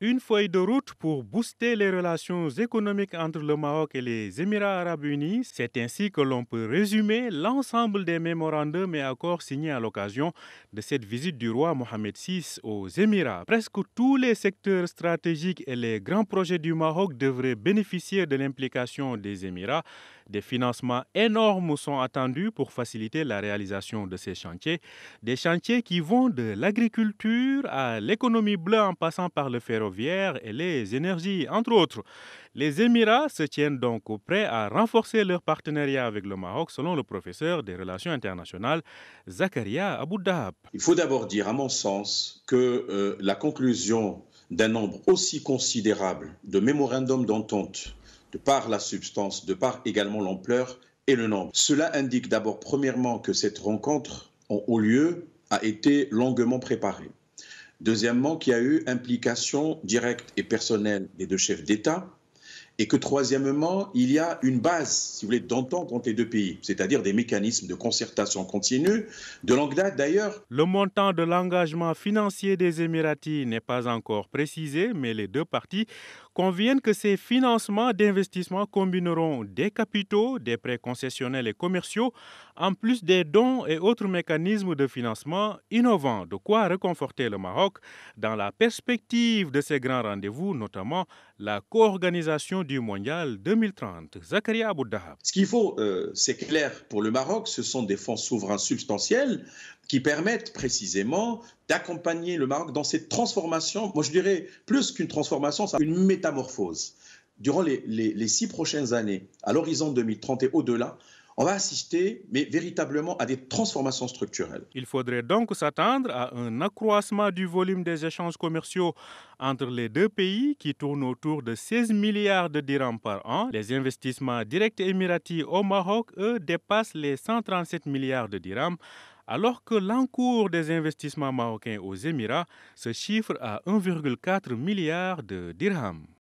Une feuille de route pour booster les relations économiques entre le Maroc et les Émirats arabes unis, c'est ainsi que l'on peut résumer l'ensemble des mémorandums et accords signés à l'occasion de cette visite du roi Mohamed VI aux Émirats. Presque tous les secteurs stratégiques et les grands projets du Maroc devraient bénéficier de l'implication des Émirats. Des financements énormes sont attendus pour faciliter la réalisation de ces chantiers. Des chantiers qui vont de l'agriculture à l'économie bleue en passant par le ferroviaire et les énergies, entre autres. Les Émirats se tiennent donc prêts à renforcer leur partenariat avec le Maroc, selon le professeur des relations internationales, Zakaria Dhab. Il faut d'abord dire, à mon sens, que euh, la conclusion d'un nombre aussi considérable de mémorandums d'entente de par la substance, de par également l'ampleur et le nombre. Cela indique d'abord premièrement que cette rencontre en haut lieu a été longuement préparée. Deuxièmement, qu'il y a eu implication directe et personnelle des deux chefs d'État et que troisièmement, il y a une base, si vous voulez, d'entente entre les deux pays, c'est-à-dire des mécanismes de concertation continue, de longue date d'ailleurs. Le montant de l'engagement financier des Émiratis n'est pas encore précisé, mais les deux parties conviennent que ces financements d'investissement combineront des capitaux, des prêts concessionnels et commerciaux, en plus des dons et autres mécanismes de financement innovants, de quoi réconforter le Maroc dans la perspective de ces grands rendez-vous, notamment la co-organisation du mondial 2030. Zakaria Ce qu'il faut, euh, c'est clair pour le Maroc, ce sont des fonds souverains substantiels qui permettent précisément d'accompagner le Maroc dans cette transformation. Moi, je dirais plus qu'une transformation, c'est une métamorphose. Durant les, les six prochaines années, à l'horizon 2030 et au-delà, on va assister, mais véritablement, à des transformations structurelles. Il faudrait donc s'attendre à un accroissement du volume des échanges commerciaux entre les deux pays qui tourne autour de 16 milliards de dirhams par an. Les investissements directs émiratis au Maroc, eux, dépassent les 137 milliards de dirhams alors que l'encours des investissements marocains aux Émirats se chiffre à 1,4 milliard de dirhams.